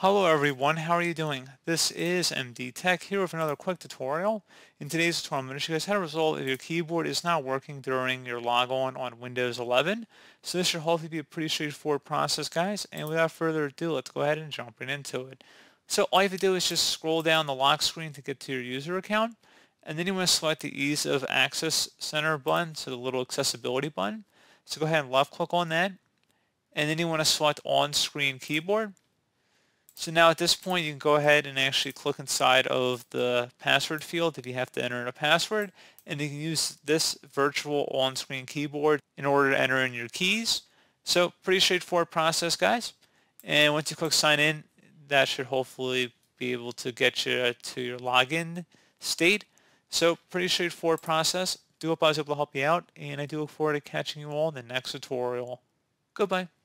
Hello everyone, how are you doing? This is MD Tech here with another quick tutorial. In today's tutorial, I'm going to show you guys how to resolve if your keyboard is not working during your logon on Windows 11. So this should hopefully be a pretty straightforward process, guys. And without further ado, let's go ahead and jump right into it. So all you have to do is just scroll down the lock screen to get to your user account. And then you want to select the Ease of Access Center button, so the little accessibility button. So go ahead and left click on that. And then you want to select on-screen keyboard. So now at this point, you can go ahead and actually click inside of the password field if you have to enter in a password, and you can use this virtual on-screen keyboard in order to enter in your keys. So pretty straightforward process, guys. And once you click sign in, that should hopefully be able to get you to your login state. So pretty straightforward process. Do hope I was able to help you out, and I do look forward to catching you all in the next tutorial. Goodbye.